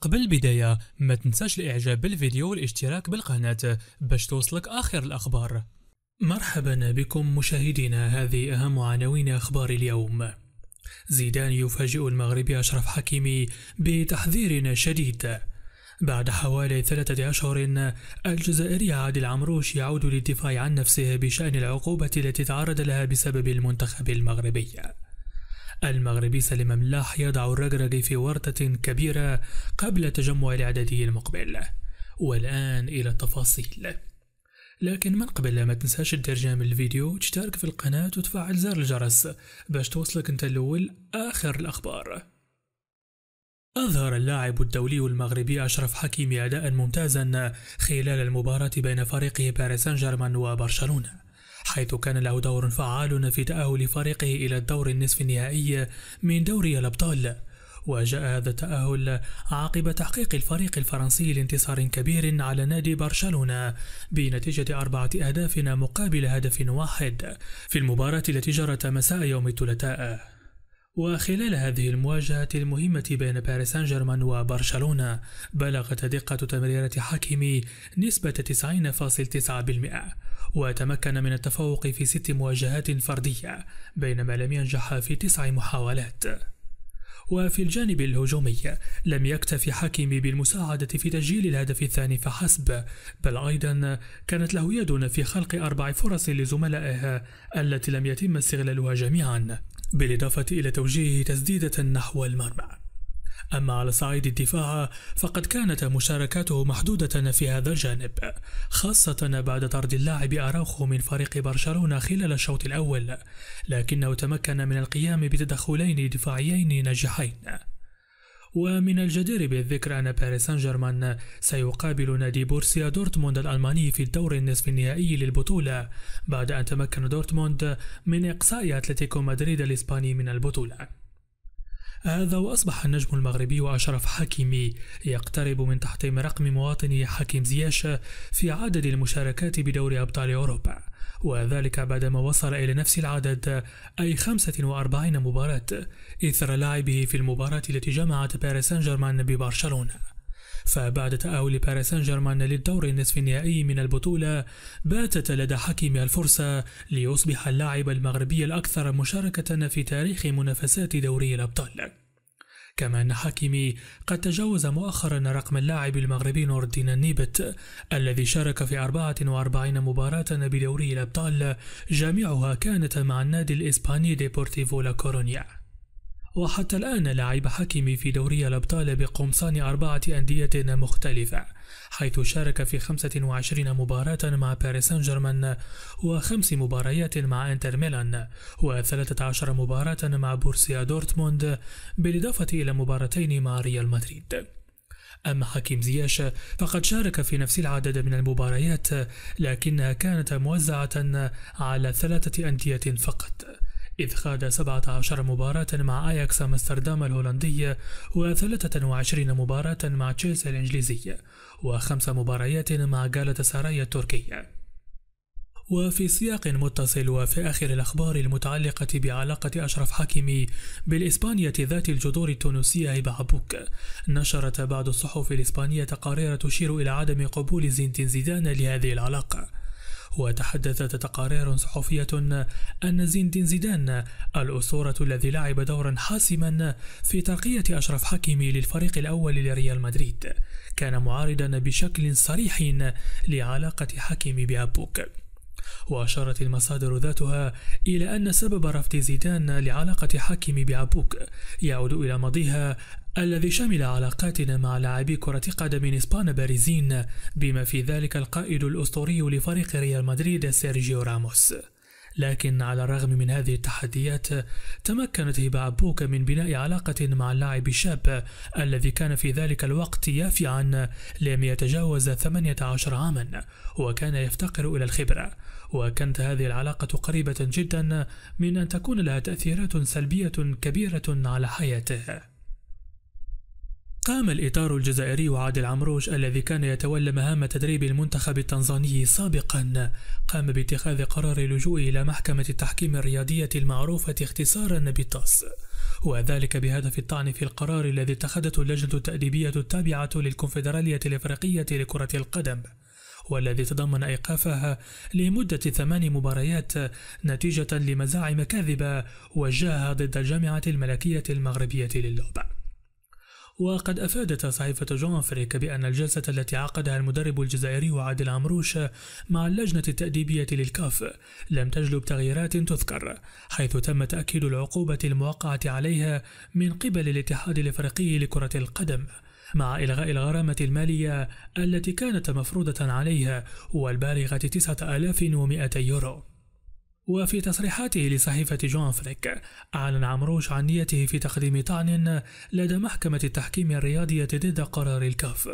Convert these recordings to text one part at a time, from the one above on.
قبل البداية ما تنساش الاعجاب بالفيديو والاشتراك بالقناة باش توصلك اخر الاخبار مرحبا بكم مشاهدينا هذه اهم عناوين اخبار اليوم زيدان يفاجئ المغربي أشرف حكيمي بتحذير شديد بعد حوالي ثلاثة أشهر الجزائري عادل عمروش يعود للدفاع عن نفسه بشأن العقوبة التي تعرض لها بسبب المنتخب المغربي المغربي سليم ملاح يضع الرجرج في ورطة كبيرة قبل تجمع الإعدادي المقبل والآن إلى التفاصيل لكن من قبل ما تنساش الدير الفيديو تشترك في القناة وتفعل زر الجرس باش توصلك انت الأول آخر الأخبار أظهر اللاعب الدولي المغربي أشرف حكيمي أداء ممتازا خلال المباراة بين فريق باريس سان جيرمان وبرشلونة حيث كان له دور فعال في تأهل فريقه إلى الدور النصف النهائي من دوري الأبطال وجاء هذا التأهل عقب تحقيق الفريق الفرنسي لانتصار كبير على نادي برشلونة بنتيجة أربعة أهداف مقابل هدف واحد في المباراة التي جرت مساء يوم الثلاثاء وخلال هذه المواجهة المهمة بين باريس سان جيرمان وبرشلونة بلغت دقة تمريرات حكيمي نسبة 90.9% وتمكن من التفوق في ست مواجهات فردية بينما لم ينجح في تسع محاولات وفي الجانب الهجومي لم يكتف حكيمي بالمساعدة في تسجيل الهدف الثاني فحسب بل أيضا كانت له يد في خلق أربع فرص لزملائه التي لم يتم استغلالها جميعا بالإضافة إلى توجيهه تسديدة نحو المرمى أما على صعيد الدفاع فقد كانت مشاركاته محدودة في هذا الجانب خاصة بعد طرد اللاعب أراوخو من فريق برشلونة خلال الشوط الأول لكنه تمكن من القيام بتدخلين دفاعيين ناجحين ومن الجدير بالذكر أن باريس سان جيرمان سيقابل نادي بورسيا دورتموند الألماني في الدور النصف النهائي للبطولة بعد أن تمكن دورتموند من إقصاء أتلتيكو مدريد الإسباني من البطولة هذا وأصبح النجم المغربي أشرف حكيمي يقترب من تحطيم رقم مواطنه حكيم زياش في عدد المشاركات بدور أبطال أوروبا وذلك بعدما وصل إلى نفس العدد أي 45 مباراة إثر لعبه في المباراة التي جمعت باريس سان جيرمان ببرشلونة فبعد تأهل باريس سان جيرمان للدور النصف النهائي من البطولة باتت لدى حكيم الفرصة ليصبح اللاعب المغربي الأكثر مشاركة في تاريخ منافسات دوري الأبطال كما أن حكيمي قد تجاوز مؤخرا رقم اللاعب المغربي نور الدين النيبت الذي شارك في 44 مباراة بدوري الأبطال جميعها كانت مع النادي الإسباني ديبورتيفو لا كورونيا وحتى الآن لعب حكيمي في دوري الأبطال بقمصان أربعة أندية مختلفة حيث شارك في 25 مباراة مع باريس سان جيرمان وخمس مباريات مع انتر ميلان و13 مباراة مع بورسيا دورتموند بالإضافة إلى مباراتين مع ريال مدريد أما حكيم زياش فقد شارك في نفس العدد من المباريات لكنها كانت موزعة على ثلاثة أندية فقط إذ خاض 17 مباراة مع أياكس أمستردام الهولندية و23 مباراة مع تشيلسي الإنجليزية وخمس مباريات مع جالة سراي التركية وفي سياق متصل وفي آخر الأخبار المتعلقة بعلاقة أشرف حكيمي بالإسبانية ذات الجذور التونسية بعبوك نشرت بعض الصحف الإسبانية تقارير تشير إلى عدم قبول زينتين زيدان لهذه العلاقة وتحدثت تقارير صحفية أن زين دين زيدان الأسطورة الذي لعب دورا حاسما في ترقية أشرف حكيمي للفريق الأول لريال مدريد كان معارضا بشكل صريح لعلاقة حكيمي بأبوك وأشارت المصادر ذاتها إلى أن سبب رفض زيدان لعلاقة حكيمي بأبوك يعود إلى ماضيها الذي شمل علاقاتنا مع لاعبي كرة قدم إسبان بارزين بما في ذلك القائد الأسطوري لفريق ريال مدريد سيرجيو راموس لكن على الرغم من هذه التحديات تمكنت هبة عبوك من بناء علاقة مع اللاعب الشاب الذي كان في ذلك الوقت يافعا لم يتجاوز 18 عاما وكان يفتقر إلى الخبرة وكانت هذه العلاقة قريبة جدا من أن تكون لها تأثيرات سلبية كبيرة على حياته قام الإطار الجزائري عادل عمروش الذي كان يتولى مهام تدريب المنتخب التنزاني سابقا قام باتخاذ قرار اللجوء إلى محكمة التحكيم الرياضية المعروفة اختصارا بالتاس وذلك بهدف الطعن في القرار الذي اتخذته اللجنة التأديبية التابعة للكونفدرالية الإفريقية لكرة القدم والذي تضمن إيقافها لمدة ثمان مباريات نتيجة لمزاعم كاذبة وجهها ضد الجامعة الملكية المغربية للعبة وقد أفادت صحيفة جون فريك بأن الجلسة التي عقدها المدرب الجزائري عادل عمروش مع اللجنة التأديبية للكاف لم تجلب تغييرات تذكر حيث تم تأكيد العقوبة الموقعة عليها من قبل الاتحاد الإفريقي لكرة القدم مع إلغاء الغرامة المالية التي كانت مفروضة عليها والبالغة 9200 يورو وفي تصريحاته لصحيفة جون فليك أعلن عمروش عن نيته في تقديم طعن لدى محكمة التحكيم الرياضية ضد قرار الكاف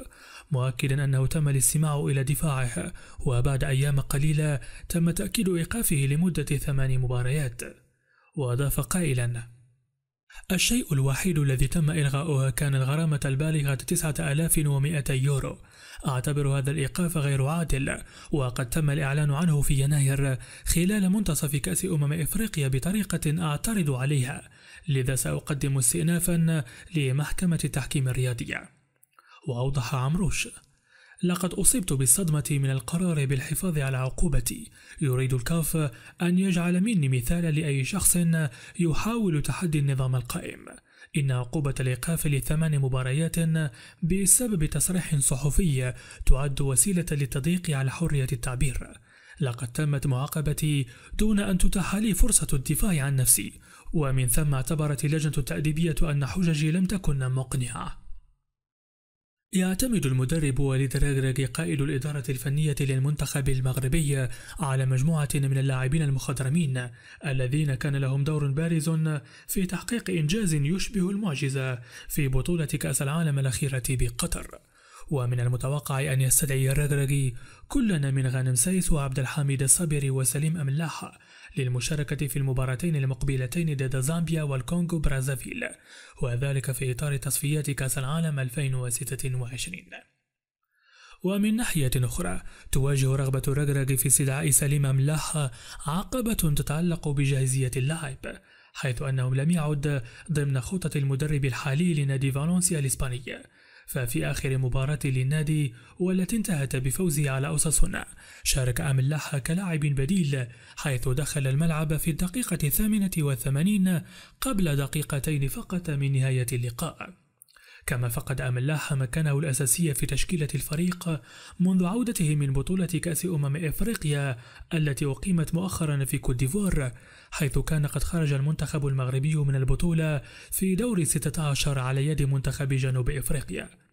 مؤكدا أنه تم الاستماع إلى دفاعه وبعد أيام قليلة تم تأكيد إيقافه لمدة ثمان مباريات وأضاف قائلا الشيء الوحيد الذي تم إلغاؤها كان الغرامة البالغة 9200 يورو أعتبر هذا الإيقاف غير عادل وقد تم الإعلان عنه في يناير خلال منتصف كأس أمم إفريقيا بطريقة أعترض عليها لذا سأقدم استئنافا لمحكمة التحكيم الرياضية وأوضح عمروش لقد أصبت بالصدمة من القرار بالحفاظ على عقوبتي. يريد الكاف أن يجعل مني مثالا لأي شخص يحاول تحدي النظام القائم. إن عقوبة الإيقاف لثمان مباريات بسبب تصريح صحفي تعد وسيلة للتضييق على حرية التعبير. لقد تمت معاقبتي دون أن تتاح لي فرصة الدفاع عن نفسي، ومن ثم اعتبرت اللجنة التأديبية أن حججي لم تكن مقنعة. يعتمد المدرب وليد رجرج قائد الإدارة الفنية للمنتخب المغربي على مجموعة من اللاعبين المخضرمين الذين كان لهم دور بارز في تحقيق إنجاز يشبه المعجزة في بطولة كأس العالم الأخيرة بقطر ومن المتوقع أن يستدعي الرغرغي كلنا من غانم سايس وعبد الحميد الصابري وسليم أملاح للمشاركة في المباراتين المقبلتين ضد زامبيا والكونغو برازافيل وذلك في إطار تصفيات كأس العالم 2026 ومن ناحية أخرى تواجه رغبة الرجرج في استدعاء سليم أملاح عقبة تتعلق بجاهزية اللاعب حيث أنه لم يعد ضمن خطط المدرب الحالي لنادي فالنسيا الإسبانية ففي آخر مباراة للنادي والتي انتهت بفوزه على أوساسونا شارك أملاح كلاعب بديل حيث دخل الملعب في الدقيقة الثامنة والثمانين قبل دقيقتين فقط من نهاية اللقاء كما فقد أملاح مكانه الأساسي في تشكيلة الفريق منذ عودته من بطولة كأس أمم إفريقيا التي أقيمت مؤخرا في كوت ديفوار حيث كان قد خرج المنتخب المغربي من البطولة في دور 16 على يد منتخب جنوب إفريقيا